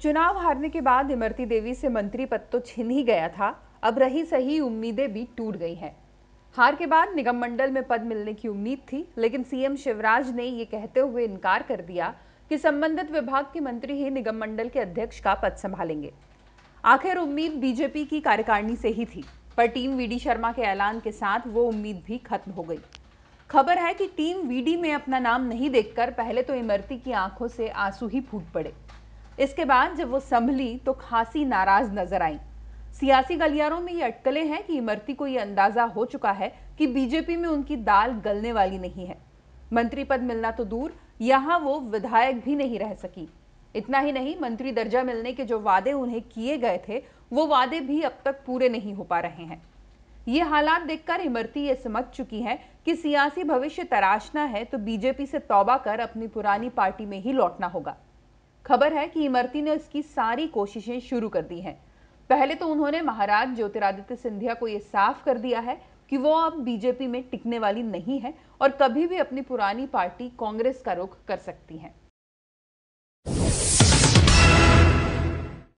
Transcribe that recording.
चुनाव हारने के बाद इमरती देवी से मंत्री पद तो छिन ही गया था अब रही सही उम्मीदें भी टूट गई हैं हार के बाद निगम मंडल में पद मिलने की उम्मीद थी लेकिन सीएम शिवराज ने ये कहते हुए इनकार कर दिया कि संबंधित विभाग के मंत्री ही निगम मंडल के अध्यक्ष का पद संभालेंगे आखिर उम्मीद बीजेपी की कार्यकारिणी से ही थी पर टीम वीडी शर्मा के ऐलान के साथ वो उम्मीद भी खत्म हो गई खबर है कि टीम वीडी में अपना नाम नहीं देखकर पहले तो इमरती की आंखों से आंसू ही फूट पड़े इसके बाद जब वो संभली तो खासी नाराज नजर आई सियासी गलियारों में ये अटकलें हैं कि इमरती को ये अंदाजा हो चुका है कि बीजेपी में उनकी दाल गलने वाली नहीं है मंत्री पद मिलना तो दूर यहाँ वो विधायक भी नहीं रह सकी इतना ही नहीं मंत्री दर्जा मिलने के जो वादे उन्हें किए गए थे वो वादे भी अब तक पूरे नहीं हो पा रहे हैं ये हालात देखकर इमरती ये समझ चुकी है कि सियासी भविष्य तराशना है तो बीजेपी से तौबा कर अपनी पुरानी पार्टी में ही लौटना होगा खबर है कि इमरती ने इसकी सारी कोशिशें शुरू कर दी हैं पहले तो उन्होंने महाराज ज्योतिरादित्य सिंधिया को ये साफ कर दिया है कि वो अब बीजेपी में टिकने वाली नहीं है और कभी भी अपनी पुरानी पार्टी कांग्रेस का रुख कर सकती हैं